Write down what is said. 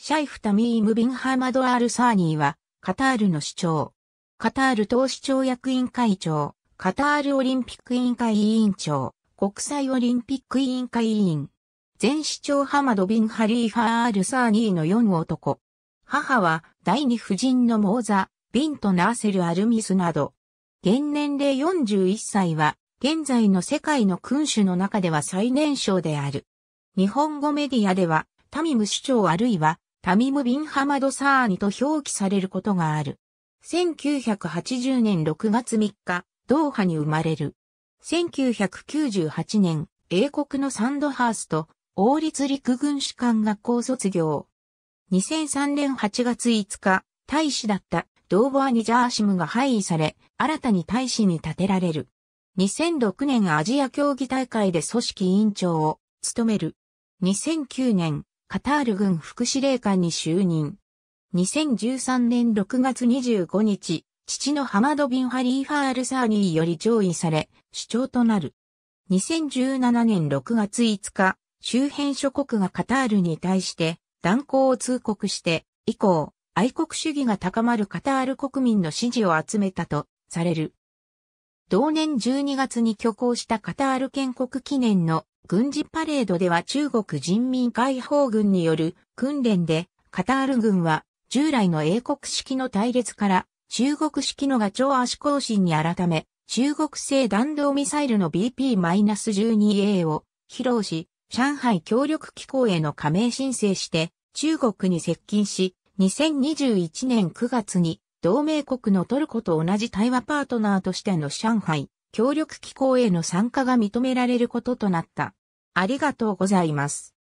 シャイフ・タミーム・ビンハマド・アール・サーニーは、カタールの市長、カタール党市長役員会長、カタールオリンピック委員会委員長、国際オリンピック委員会委員、前市長ハマド・ビン・ハリーファ・アール・サーニーの4男。母は、第二夫人のモーザ、ビンとナーセル・アルミスなど、現年齢41歳は、現在の世界の君主の中では最年少である。日本語メディアでは、タミム市長あるいは、タミム・ビン・ハマド・サーニと表記されることがある。1980年6月3日、ドーハに生まれる。1998年、英国のサンドハースト、王立陸軍士官学校卒業。2003年8月5日、大使だったドーボア・ニ・ジャーシムが廃位され、新たに大使に立てられる。2006年アジア競技大会で組織委員長を務める。2009年、カタール軍副司令官に就任。2013年6月25日、父のハマド・ビン・ハリーファー・アル・サーニーより上位され、首長となる。2017年6月5日、周辺諸国がカタールに対して断交を通告して、以降、愛国主義が高まるカタール国民の支持を集めたとされる。同年12月に挙行したカタール建国記念の軍事パレードでは中国人民解放軍による訓練で、カタール軍は従来の英国式の隊列から中国式のガチョウ足行進に改め、中国製弾道ミサイルの BP-12A を披露し、上海協力機構への加盟申請して、中国に接近し、2021年9月に同盟国のトルコと同じ対話パートナーとしての上海協力機構への参加が認められることとなった。ありがとうございます。